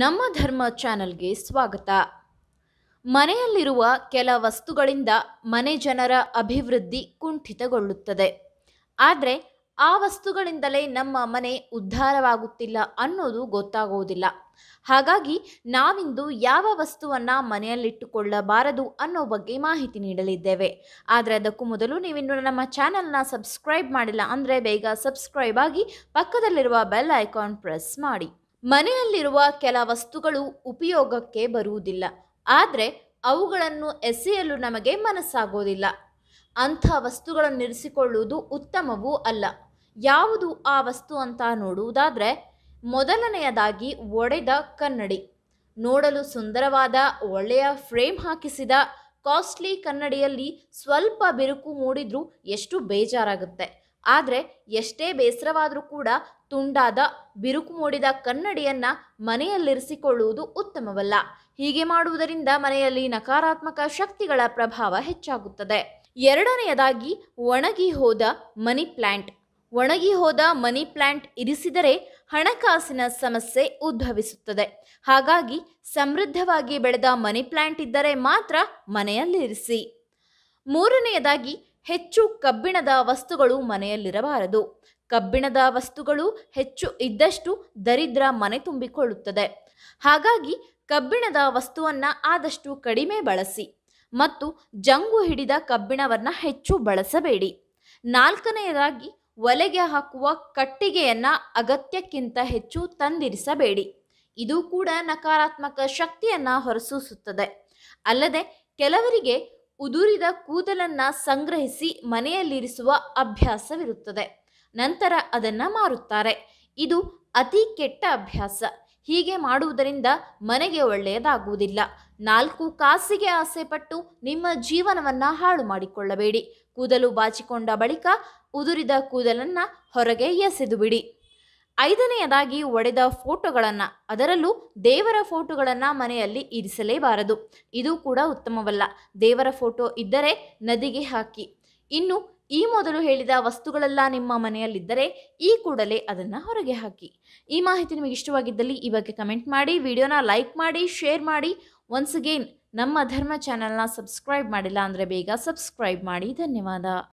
ನಮ್ಮ ಧರ್ಮ ಚಾನಲ್ಗೆ ಸ್ವಾಗತ ಮನೆಯಲ್ಲಿರುವ ಕೆಲ ವಸ್ತುಗಳಿಂದ ಮನೆ ಜನರ ಅಭಿವೃದ್ಧಿ ಕುಂಠಿತಗೊಳ್ಳುತ್ತದೆ ಆದರೆ ಆ ವಸ್ತುಗಳಿಂದಲೇ ನಮ್ಮ ಮನೆ ಉದ್ಧಾರವಾಗುತ್ತಿಲ್ಲ ಅನ್ನೋದು ಗೊತ್ತಾಗುವುದಿಲ್ಲ ಹಾಗಾಗಿ ನಾವಿಂದು ಯಾವ ವಸ್ತುವನ್ನು ಮನೆಯಲ್ಲಿಟ್ಟುಕೊಳ್ಳಬಾರದು ಅನ್ನೋ ಬಗ್ಗೆ ಮಾಹಿತಿ ನೀಡಲಿದ್ದೇವೆ ಆದರೆ ಅದಕ್ಕೂ ಮೊದಲು ನೀವಿನ್ನು ನಮ್ಮ ಚಾನಲ್ನ ಸಬ್ಸ್ಕ್ರೈಬ್ ಮಾಡಿಲ್ಲ ಅಂದರೆ ಬೇಗ ಸಬ್ಸ್ಕ್ರೈಬ್ ಆಗಿ ಪಕ್ಕದಲ್ಲಿರುವ ಬೆಲ್ ಐಕಾನ್ ಪ್ರೆಸ್ ಮಾಡಿ ಮನೆಯಲ್ಲಿರುವ ಕೆಲ ವಸ್ತುಗಳು ಉಪಯೋಗಕ್ಕೆ ಬರುವುದಿಲ್ಲ ಆದರೆ ಅವುಗಳನ್ನು ಎಸೆಯಲು ನಮಗೆ ಮನಸ್ಸಾಗೋದಿಲ್ಲ ಅಂಥ ವಸ್ತುಗಳನ್ನು ಇರಿಸಿಕೊಳ್ಳುವುದು ಉತ್ತಮವೂ ಅಲ್ಲ ಯಾವುದು ಆ ವಸ್ತು ಅಂತ ನೋಡುವುದಾದರೆ ಮೊದಲನೆಯದಾಗಿ ಒಡೆದ ಕನ್ನಡಿ ನೋಡಲು ಸುಂದರವಾದ ಒಳ್ಳೆಯ ಫ್ರೇಮ್ ಹಾಕಿಸಿದ ಕಾಸ್ಟ್ಲಿ ಕನ್ನಡಿಯಲ್ಲಿ ಸ್ವಲ್ಪ ಬಿರುಕು ಮೂಡಿದರೂ ಎಷ್ಟು ಬೇಜಾರಾಗುತ್ತೆ ಆದರೆ ಎಷ್ಟೇ ಬೇಸರವಾದರೂ ಕೂಡ ತುಂಡಾದ ಬಿರುಕು ಮೂಡಿದ ಕನ್ನಡಿಯನ್ನು ಮನೆಯಲ್ಲಿರಿಸಿಕೊಳ್ಳುವುದು ಉತ್ತಮವಲ್ಲ ಹೀಗೆ ಮಾಡುವುದರಿಂದ ಮನೆಯಲ್ಲಿ ನಕಾರಾತ್ಮಕ ಶಕ್ತಿಗಳ ಪ್ರಭಾವ ಹೆಚ್ಚಾಗುತ್ತದೆ ಎರಡನೆಯದಾಗಿ ಒಣಗಿ ಹೋದ ಮನಿ ಪ್ಲ್ಯಾಂಟ್ ಒಣಗಿ ಹೋದ ಮನಿ ಪ್ಲ್ಯಾಂಟ್ ಇರಿಸಿದರೆ ಹಣಕಾಸಿನ ಸಮಸ್ಯೆ ಉದ್ಭವಿಸುತ್ತದೆ ಹಾಗಾಗಿ ಸಮೃದ್ಧವಾಗಿ ಬೆಳೆದ ಮನಿ ಪ್ಲ್ಯಾಂಟ್ ಇದ್ದರೆ ಮಾತ್ರ ಮನೆಯಲ್ಲಿರಿಸಿ ಮೂರನೆಯದಾಗಿ ಹೆಚ್ಚು ಕಬ್ಬಿಣದ ವಸ್ತುಗಳು ಮನೆಯಲ್ಲಿರಬಾರದು ಕಬ್ಬಿಣದ ವಸ್ತುಗಳು ಹೆಚ್ಚು ಇದ್ದಷ್ಟು ದರಿದ್ರ ಮನೆ ತುಂಬಿಕೊಳ್ಳುತ್ತದೆ ಹಾಗಾಗಿ ಕಬ್ಬಿಣದ ವಸ್ತುವನ್ನು ಆದಷ್ಟು ಕಡಿಮೆ ಬಳಸಿ ಮತ್ತು ಜಂಗು ಹಿಡಿದ ಕಬ್ಬಿಣವನ್ನು ಹೆಚ್ಚು ಬಳಸಬೇಡಿ ನಾಲ್ಕನೆಯದಾಗಿ ಒಲೆಗೆ ಹಾಕುವ ಕಟ್ಟಿಗೆಯನ್ನು ಅಗತ್ಯಕ್ಕಿಂತ ಹೆಚ್ಚು ತಂದಿರಿಸಬೇಡಿ ಇದು ಕೂಡ ನಕಾರಾತ್ಮಕ ಶಕ್ತಿಯನ್ನು ಹೊರಸೂಸುತ್ತದೆ ಅಲ್ಲದೆ ಕೆಲವರಿಗೆ ಉದುರಿದ ಕೂದಲನ್ನು ಸಂಗ್ರಹಿಸಿ ಮನೆಯಲ್ಲಿರಿಸುವ ಅಭ್ಯಾಸವಿರುತ್ತದೆ ನಂತರ ಅದನ್ನು ಮಾರುತ್ತಾರೆ ಇದು ಅತಿ ಕೆಟ್ಟ ಅಭ್ಯಾಸ ಹೀಗೆ ಮಾಡುವುದರಿಂದ ಮನೆಗೆ ಒಳ್ಳೆಯದಾಗುವುದಿಲ್ಲ ನಾಲ್ಕು ಕಾಸಿಗೆ ಆಸೆಪಟ್ಟು ನಿಮ್ಮ ಜೀವನವನ್ನು ಹಾಳು ಮಾಡಿಕೊಳ್ಳಬೇಡಿ ಕೂದಲು ಬಾಚಿಕೊಂಡ ಬಳಿಕ ಉದುರಿದ ಕೂದಲನ್ನು ಹೊರಗೆ ಎಸೆದು ಬಿಡಿ ಐದನೆಯದಾಗಿ ಒಡೆದ ಫೋಟೋಗಳನ್ನು ಅದರಲ್ಲೂ ದೇವರ ಫೋಟೋಗಳನ್ನು ಮನೆಯಲ್ಲಿ ಇರಿಸಲೇಬಾರದು ಇದು ಕೂಡ ಉತ್ತಮವಲ್ಲ ದೇವರ ಫೋಟೋ ಇದ್ದರೆ ನದಿಗೆ ಹಾಕಿ ಇನ್ನು ಈ ಮೊದಲು ಹೇಳಿದ ವಸ್ತುಗಳೆಲ್ಲ ನಿಮ್ಮ ಮನೆಯಲ್ಲಿದ್ದರೆ ಈ ಕೂಡಲೇ ಅದನ್ನು ಹೊರಗೆ ಹಾಕಿ ಈ ಮಾಹಿತಿ ನಿಮಗೆ ಇಷ್ಟವಾಗಿದ್ದಲ್ಲಿ ಈ ಬಗ್ಗೆ ಕಮೆಂಟ್ ಮಾಡಿ ವಿಡಿಯೋನ ಲೈಕ್ ಮಾಡಿ ಶೇರ್ ಮಾಡಿ ಒನ್ಸ್ ಅಗೇನ್ ನಮ್ಮ ಧರ್ಮ ಚಾನಲ್ನ ಸಬ್ಸ್ಕ್ರೈಬ್ ಮಾಡಿಲ್ಲ ಅಂದರೆ ಬೇಗ ಸಬ್ಸ್ಕ್ರೈಬ್ ಮಾಡಿ ಧನ್ಯವಾದ